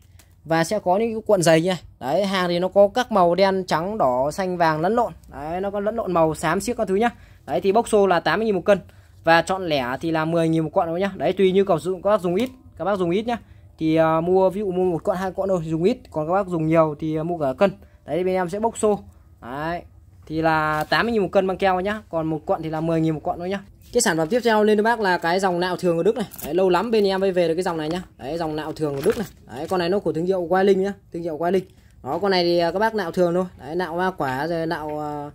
và sẽ có những cái cuộn dày nha đấy hàng thì nó có các màu đen trắng đỏ xanh vàng lẫn lộn đấy nó có lẫn lộn màu xám xiếc các thứ nhá đấy thì bốc xô là 80.000 một cân và chọn lẻ thì là 10.000 một quặng thôi nhá đấy tùy như cầu dụng các bác dùng ít các bác dùng ít nhá thì uh, mua ví dụ mua một quặng hai quặng thôi dùng ít còn các bác dùng nhiều thì uh, mua cả cân đấy bên em sẽ bốc xô đấy thì là 80.000 một cân băng keo nhá còn một quặng thì là 10.000 một quặng thôi nhá cái sản phẩm tiếp theo lên cho bác là cái dòng nạo thường của Đức này đấy, lâu lắm bên em mới về được cái dòng này nhá đấy dòng nạo thường của Đức này đấy con này nó của thương hiệu Quai Linh nhá thương hiệu Quai Linh đó con này thì à, các bác nạo thường thôi đấy nạo hoa quả rồi nạo uh,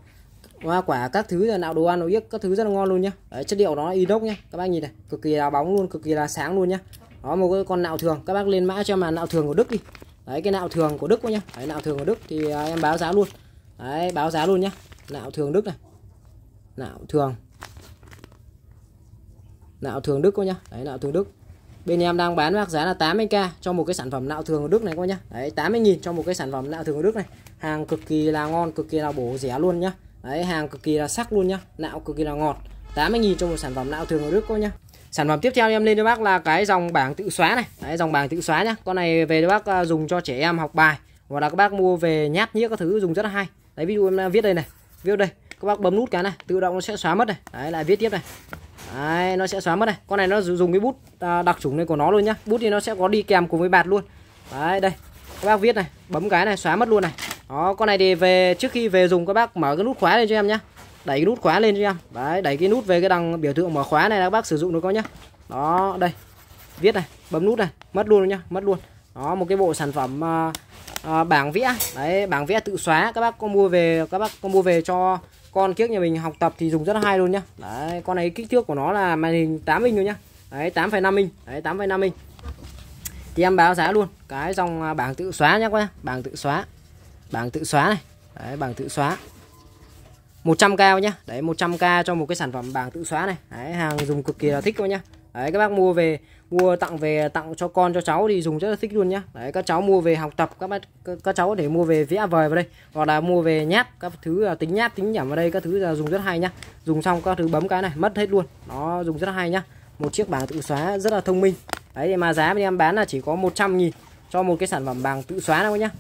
hoa quả các thứ là nạo đồ ăn nó yếc các thứ rất là ngon luôn nhá đấy, chất liệu nó inox nhá các bác nhìn này cực kỳ là bóng luôn cực kỳ là sáng luôn nhá đó một cái con nạo thường các bác lên mã cho mà nạo thường của đức đi đấy cái nạo thường của đức quá nhá đấy, nạo thường của đức thì à, em báo giá luôn đấy báo giá luôn nhá nạo thường đức này nạo thường nạo thường đức quá nhá đấy nạo thường đức bên em đang bán bác giá là 80k cho một cái sản phẩm nạo thường của Đức này các nhá. Đấy 80.000 cho một cái sản phẩm nạo thường của Đức này. Hàng cực kỳ là ngon, cực kỳ là bổ rẻ luôn nhá. Đấy, hàng cực kỳ là sắc luôn nhá, nạo cực kỳ là ngọt. 80.000 cho một sản phẩm nạo thường ở Đức cô nhá. Sản phẩm tiếp theo em lên cho bác là cái dòng bảng tự xóa này, Đấy, dòng bảng tự xóa nhá. Con này về cho bác à, dùng cho trẻ em học bài hoặc là các bác mua về nháp nhĩa các thứ dùng rất là hay. Đấy ví dụ em à, viết đây này, viết đây. Các bác bấm nút cái này, tự động nó sẽ xóa mất này. Đấy lại viết tiếp này. Đấy, nó sẽ xóa mất này. Con này nó dùng cái bút à, đặc chủng này của nó luôn nhá. Bút thì nó sẽ có đi kèm cùng với bạt luôn. Đấy đây. Các bác viết này, bấm cái này xóa mất luôn này đó con này thì về trước khi về dùng các bác mở cái nút khóa lên cho em nhé đẩy cái nút khóa lên cho em đấy đẩy cái nút về cái đằng biểu tượng mở khóa này là các bác sử dụng được có nhá đó đây viết này bấm nút này mất luôn nhá mất luôn đó một cái bộ sản phẩm à, à, bảng vẽ đấy bảng vẽ tự xóa các bác có mua về các bác có mua về cho con kiếc nhà mình học tập thì dùng rất hay luôn nhá đấy con này kích thước của nó là màn hình 8 inch luôn nhá đấy 8,5 inch đấy 8,5 inch thì em báo giá luôn cái dòng à, bảng tự xóa nhá các bác bảng tự xóa bảng tự xóa này đấy bảng tự xóa 100k nhá đấy 100k cho một cái sản phẩm bảng tự xóa này đấy hàng dùng cực kỳ là thích các nhá đấy các bác mua về mua tặng về tặng cho con cho cháu thì dùng rất là thích luôn nhá đấy các cháu mua về học tập các bác các cháu để mua về vẽ vời vào đây hoặc là mua về nhát các thứ là tính nhát tính nhảm vào đây các thứ là dùng rất hay nhá dùng xong các thứ bấm cái này mất hết luôn nó dùng rất hay nhá một chiếc bảng tự xóa rất là thông minh đấy thì mà giá bên em bán là chỉ có 100 nghìn cho một cái sản phẩm bảng tự xóa đâu nhá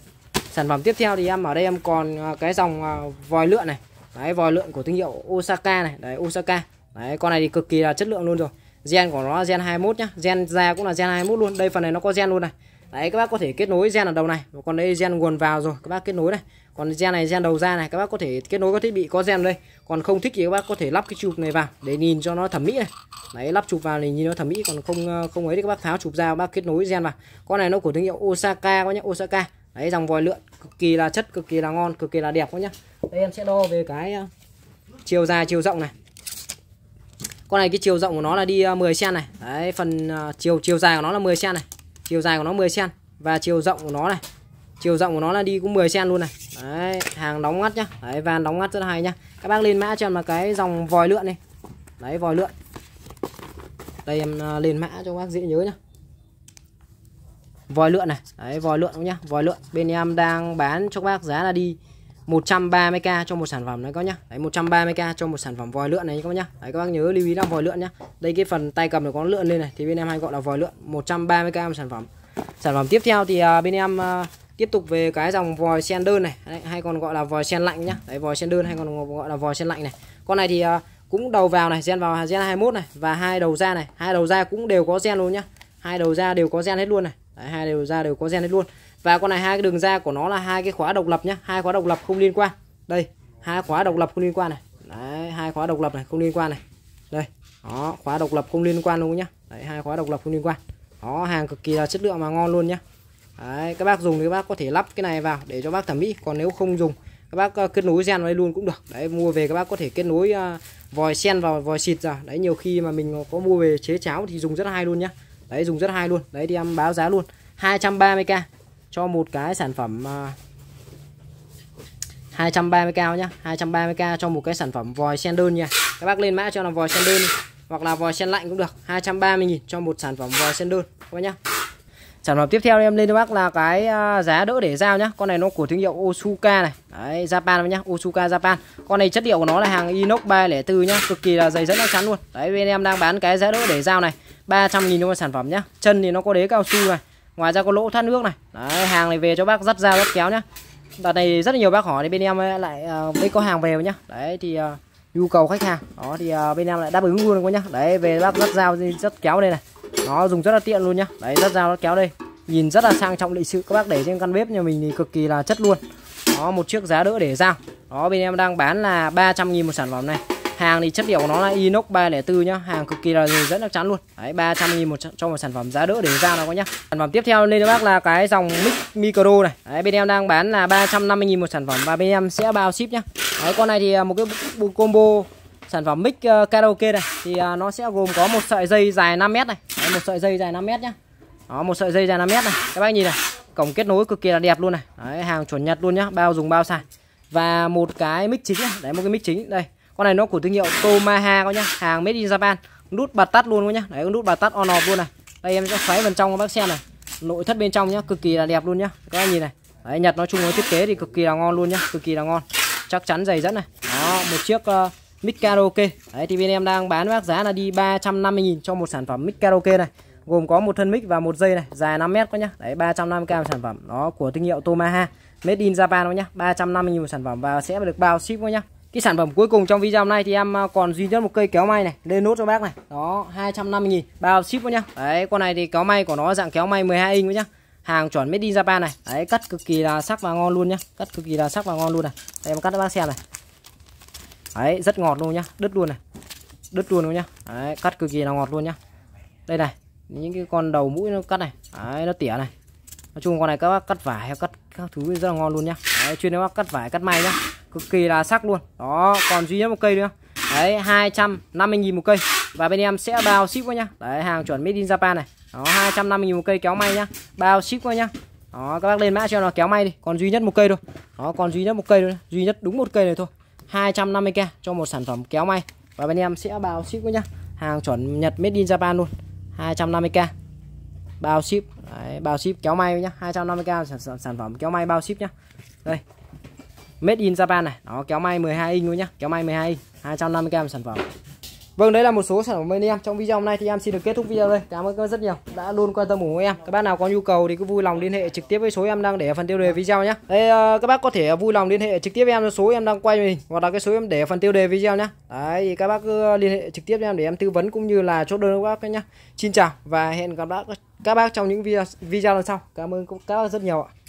sản phẩm tiếp theo thì em ở đây em còn à, cái dòng à, vòi lượn này đấy vòi lượn của thương hiệu Osaka này đấy Osaka đấy con này thì cực kỳ là chất lượng luôn rồi gen của nó là gen 21 nhá gen da cũng là gen 21 luôn đây phần này nó có gen luôn này đấy các bác có thể kết nối gen ở đầu này còn đây gen nguồn vào rồi các bác kết nối này còn gen này gen đầu ra này các bác có thể kết nối các thiết bị có gen đây còn không thích thì các bác có thể lắp cái chụp này vào để nhìn cho nó thẩm mỹ này đấy lắp chụp vào thì nhìn nó thẩm mỹ còn không à, không ấy thì các bác tháo chụp ra các bác kết nối gen vào con này nó của thương hiệu Osaka các nhá Osaka đấy dòng vòi lượn cực kỳ là chất cực kỳ là ngon cực kỳ là đẹp quá nhá đây em sẽ đo về cái ờ, chiều dài chiều rộng này con này cái chiều rộng của nó là đi 10 ờ, cm này đấy phần ờ, chiều chiều dài của nó là 10 cm này chiều dài của nó 10 cm và chiều rộng của nó này chiều rộng của nó là đi cũng 10 cm luôn này đấy hàng đóng ngắt nhá đấy van đóng ngắt rất hay nhá các bác lên mã cho em là cái dòng vòi lượn này đấy vòi lượn đây em lên mã cho các bác dễ nhớ nhá vòi lượn này đấy vòi lượn cũng nhá vòi lượn bên em đang bán cho các bác giá là đi 130k cho một sản phẩm đấy các nhá. Đấy 130k cho một sản phẩm vòi lượn này các bác nhá. Đấy các bác nhớ lưu ý là vòi lượn nhá. Đây cái phần tay cầm nó có lượn lên này thì bên em hay gọi là vòi lượn 130k một sản phẩm. Sản phẩm tiếp theo thì à, bên em à, tiếp tục về cái dòng vòi sen đơn này, đấy, hay còn gọi là vòi sen lạnh nhá. Đấy vòi sen đơn hay còn gọi là vòi sen lạnh này. Con này thì à, cũng đầu vào này, gen vào gen 21 này và hai đầu ra này, hai đầu ra cũng đều có gen luôn nhá. Hai đầu ra đều có gen hết luôn này. Đấy, hai đều ra đều có gen hết luôn và con này hai cái đường ra của nó là hai cái khóa độc lập nhá hai khóa độc lập không liên quan đây hai khóa độc lập không liên quan này Đấy, hai khóa độc lập này không liên quan này đây đó khóa độc lập không liên quan luôn nhá Đấy, hai khóa độc lập không liên quan đó hàng cực kỳ là chất lượng mà ngon luôn nhá Đấy, các bác dùng thì các bác có thể lắp cái này vào để cho bác thẩm mỹ còn nếu không dùng các bác ờ, kết nối gen vào đây luôn cũng được đấy mua về các bác có thể kết nối ờ, vòi sen vào vòi xịt ra đấy nhiều khi mà mình có mua về chế cháo thì dùng rất hay luôn nhá đấy dùng rất hay luôn đấy thì em báo giá luôn 230k cho một cái sản phẩm 230k à, nhá 230k cho một cái sản phẩm vòi sen đơn nha các bác lên mã cho là vòi sen đơn hoặc là vòi sen lạnh cũng được 230.000 cho một sản phẩm vòi sen đơn các bác nhá Sản phẩm tiếp theo em lên cho bác là cái à, giá đỡ để dao nhá. Con này nó của thương hiệu Osuka này. Đấy, Japan nhá, Osuka Japan. Con này chất liệu của nó là hàng inox 304 nhá, cực kỳ là dày rất chắc chắn luôn. Đấy bên em đang bán cái giá đỡ để dao này. 300 nghìn đồng sản phẩm nhá chân thì nó có đế cao su này ngoài ra có lỗ thoát nước này Đấy, hàng này về cho bác dắt dao dắt kéo nhá đợt này rất là nhiều bác hỏi thì bên em lại ờ, mới có hàng về nhá đấy thì uh, nhu cầu khách hàng đó thì uh, bên em lại đáp ứng luôn các nhá đấy về bác dắt dao dắt kéo đây này nó dùng rất là tiện luôn nhá đấy dắt dao dắt kéo đây nhìn rất là sang trọng lịch sự các bác để trên căn bếp nhà mình thì cực kỳ là chất luôn đó một chiếc giá đỡ để dao đó bên em đang bán là 300 nghìn một sản phẩm này hàng thì chất liệu của nó là inox 304 nhá hàng cực kỳ là dẫn chắc chắn luôn đấy 300 nghìn một cho một sản phẩm giá đỡ để ra nó có nhá sản phẩm tiếp theo lên cho bác là cái dòng mic micro này đấy, bên em đang bán là 350 nghìn một sản phẩm và bên em sẽ bao ship nhá đấy, con này thì à, một cái combo sản phẩm mic à, karaoke này thì à, nó sẽ gồm có một sợi dây dài 5 mét này đấy, một sợi dây dài 5 mét nhá đó một sợi dây dài 5 mét này các bác nhìn này cổng kết nối cực kỳ là đẹp luôn này đấy, hàng chuẩn nhật luôn nhá bao dùng bao xài và một cái mic chính này. đấy một cái mic chính đây con này nó của thương hiệu Tomaha các nhá hàng made in Japan nút bật tắt luôn các nhá đấy nút bật tắt on off luôn này đây em sẽ xoáy vào trong các bác xem này nội thất bên trong nhá cực kỳ là đẹp luôn nhá các anh nhìn này đấy Nhật nói chung nó thiết kế thì cực kỳ là ngon luôn nhá cực kỳ là ngon chắc chắn dày dẫn này đó một chiếc uh, mic karaoke đấy thì bên em đang bán bác giá là đi 350.000 cho một sản phẩm mic karaoke này gồm có một thân mic và một dây này dài 5 mét có nhá đấy 350k một sản phẩm nó của thương hiệu Tomaha made in Japan đó nhá 350.000 một sản phẩm và sẽ được bao ship có nhá cái sản phẩm cuối cùng trong video hôm nay thì em à, còn duy nhất một cây kéo may này lên nốt cho bác này đó 250 nghìn bao ship nhá đấy con này thì kéo may của nó dạng kéo may 12 inch nhá hàng chuẩn made in Japan này đấy cắt cực kỳ là sắc và ngon luôn nhá cắt cực kỳ là sắc và ngon luôn này đây, em cắt cho bác xem này đấy rất ngọt luôn nhá đứt luôn này đứt luôn luôn nhá đấy, cắt cực kỳ là ngọt luôn nhá đây này những cái con đầu mũi nó cắt này đấy, nó tỉa này nói chung con này các bác cắt vải hay cắt các thứ rất là ngon luôn nhá đấy, chuyên các bác cắt vải cắt may nhá cực kỳ là sắc luôn đó còn duy nhất một cây nữa đấy 250.000 một cây và bên em sẽ bao ship quá nhá đấy hàng chuẩn made in Japan này đó hai 250.000 một cây kéo may nhá bao ship quá nhá đó các bác lên mã cho nó kéo may đi còn duy nhất một cây thôi đó còn duy nhất một cây thôi duy nhất đúng một cây này thôi 250k cho một sản phẩm kéo may và bên em sẽ bao ship quá nhá hàng chuẩn Nhật made in Japan luôn 250k bao ship Đấy, bao ship kéo may nhá 250k sản, sản phẩm kéo may bao ship nhá đây made in Japan này nó kéo may 12 inch luôn nhá kéo may 12 inch 250k sản phẩm Vâng đấy là một số sản phẩm bên em Trong video hôm nay thì em xin được kết thúc video đây Cảm ơn các bạn rất nhiều đã luôn quan tâm ủng hộ em Các bác nào có nhu cầu thì cứ vui lòng liên hệ trực tiếp với số em đang để ở phần tiêu đề video nhé Đây ờ, các bác có thể vui lòng liên hệ trực tiếp với em số em đang quay mình Hoặc là cái số em để ở phần tiêu đề video nhé Đấy thì các bác cứ liên hệ trực tiếp với em để em tư vấn cũng như là chốt đơn các bác nhé Xin chào và hẹn gặp lại các bác trong những video, video lần sau Cảm ơn các bác rất nhiều ạ